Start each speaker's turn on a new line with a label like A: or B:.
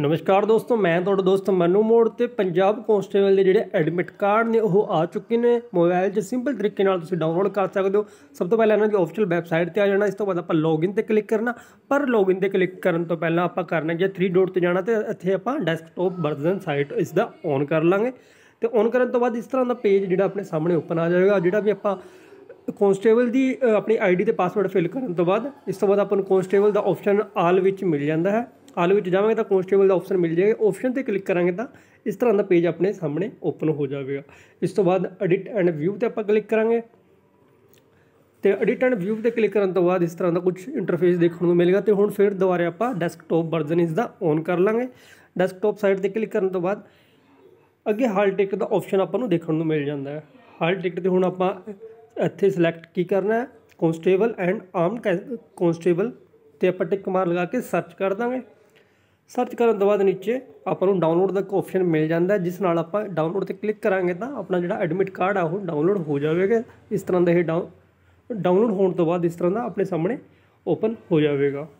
A: ਨਮਸਕਾਰ ਦੋਸਤੋ ਮੈਂ ਤੁਹਾਡਾ ਦੋਸਤ ਮਨੂ ਮੋੜ ਤੇ ਪੰਜਾਬ ਕਨਸਟੇਬਲ ਦੇ ਜਿਹੜੇ ਐਡਮਿਟ ਕਾਰਡ ਨੇ ਉਹ ਆ ਚੁੱਕੇ ਨੇ ਮੋਬਾਈਲ 'ਚ ਸਿੰਪਲ ਤਰੀਕੇ ਨਾਲ ਤੁਸੀਂ ਡਾਊਨਲੋਡ ਕਰ ਸਕਦੇ ਹੋ ਸਭ ਤੋਂ ਪਹਿਲਾਂ ਇਹਨਾਂ ਦੀ ਆਫੀਸ਼ੀਅਲ ਵੈਬਸਾਈਟ ਤੇ ਆ ਜਾਣਾ ਇਸ ਤੋਂ ਬਾਅਦ ਆਪਾਂ ਲੌਗਇਨ ਤੇ ਕਲਿੱਕ ਕਰਨਾ ਪਰ ਲੌਗਇਨ ਤੇ ਕਲਿੱਕ ਕਰਨ ਤੋਂ ਪਹਿਲਾਂ ਆਪਾਂ ਕਰਨਾ ਜੇ 3 ਡੋਟ ਤੇ ਜਾਣਾ ਤੇ ਇੱਥੇ ਆਪਾਂ ਡੈਸਕਟਾਪ ਵਰਜ਼ਨ ਸਾਈਟ ਇਸ ਦਾ ਔਨ ਕਰ ਲਾਂਗੇ ਤੇ ਔਨ ਕਰਨ ਤੋਂ ਬਾਅਦ ਇਸ ਤਰ੍ਹਾਂ ਦਾ ਪੇਜ ਜਿਹੜਾ ਆਪਣੇ ਸਾਹਮਣੇ ਓਪਨ ਆ ਜਾਏਗਾ ਜਿਹੜਾ ਵੀ ਆਪਾਂ ਕਨਸਟੇਬਲ ਦੀ ਆਪਣੀ ਆਈਡੀ ਤੇ ਪਾਸਵਰਡ ਫਿਲ ਕਰਨ ਤੋਂ ਬਾਅਦ ਇਸ ਤੋਂ ਬਾਅਦ ਆਪਾਂ ਨੂੰ ਕਾਂਸਟੇਬਲ ਦਾ ਆਪਸ਼ਨ ਆਲ ਵਿੱਚ ਮਿਲ ਜਾਂਦਾ ਹੈ ਆਲ ਵਿੱਚ ਜਾਵਾਂਗੇ ਤਾਂ ਕਨਸਟੇਬਲ ਦਾ ਆਪਸ਼ਨ ਮਿਲ ਜਾਏਗਾ ਆਪਸ਼ਨ ਤੇ ਕਲਿੱਕ ਕਰਾਂਗੇ ਤਾਂ ਇਸ ਤਰ੍ਹਾਂ ਦਾ ਪੇਜ ਆਪਣੇ ਸਾਹਮਣੇ ਓਪਨ ਹੋ ਜਾਵੇਗਾ ਇਸ ਤੋਂ ਬਾਅਦ ਐਡਿਟ ਐਂਡ ਵਿਊ ਤੇ ਆਪਾਂ ਕਲਿੱਕ ਕਰਾਂਗੇ ਤੇ ਐਡਿਟ ਐਂਡ ਵਿਊ ਤੇ ਕਲਿੱਕ ਕਰਨ ਤੋਂ ਬਾਅਦ ਇਸ ਤਰ੍ਹਾਂ ਦਾ ਕੁਝ ਇੰਟਰਫੇਸ ਦੇਖਣ ਨੂੰ ਮਿਲੇਗਾ ਤੇ ਹੁਣ ਫਿਰ ਦੁਬਾਰਾ ਆਪਾਂ ਡੈਸਕਟਾਪ ਵਰਜ਼ਨ ਇਸ ਦਾ ਔਨ ਕਰ ਲਾਂਗੇ ਡੈਸਕਟਾਪ ਸਾਈਡ ਤੇ ਕਲਿੱਕ ਕਰਨ ਤੋਂ ਬਾਅਦ ਅੱਗੇ ਹਾਲ ਟਿਕਟ ਦਾ ਆਪਸ਼ਨ ਆਪਾਂ ਨੂੰ ਦੇਖਣ ਨੂੰ ਮਿਲ ਜਾਂਦਾ ਹੈ ਹਾਲ ਟਿਕਟ ਤੇ ਹੁਣ ਆਪਾਂ ਇੱਥੇ ਸਿਲੈਕਟ ਕੀ ਕਰਨਾ ਹੈ ਕਨਸਟੇਬਲ ਐਂਡ ਆਰਮਡ ਕਨਸਟੇਬਲ ਤੇ ਆਪਾਂ ਟਿਕ ਮਾਰ ਲਗਾ ਕੇ ਸਰਚ ਕਰ ਦਾਂਗੇ ਸਰਚ ਕਰਨ ਤੋਂ ਬਾਅਦ ਨੀਚੇ ਆਪਾਂ ਨੂੰ ਡਾਊਨਲੋਡ ਦਾ ਇੱਕ ਆਪਸ਼ਨ ਮਿਲ ਜਾਂਦਾ ਜਿਸ ਨਾਲ ਆਪਾਂ ਡਾਊਨਲੋਡ ਤੇ ਕਲਿੱਕ ਕਰਾਂਗੇ ਤਾਂ ਆਪਣਾ ਜਿਹੜਾ ਐਡਮਿਟ ਕਾਰਡ ਆ ਉਹ ਡਾਊਨਲੋਡ ਹੋ ਜਾਵੇਗਾ ਇਸ ਤਰ੍ਹਾਂ ਦਾ ਇਹ ਡਾਊਨਲੋਡ ਹੋਣ ਤੋਂ ਬਾਅਦ ਇਸ ਤਰ੍ਹਾਂ ਦਾ ਆਪਣੇ ਸਾਹਮਣੇ ਓਪਨ ਹੋ ਜਾਵੇਗਾ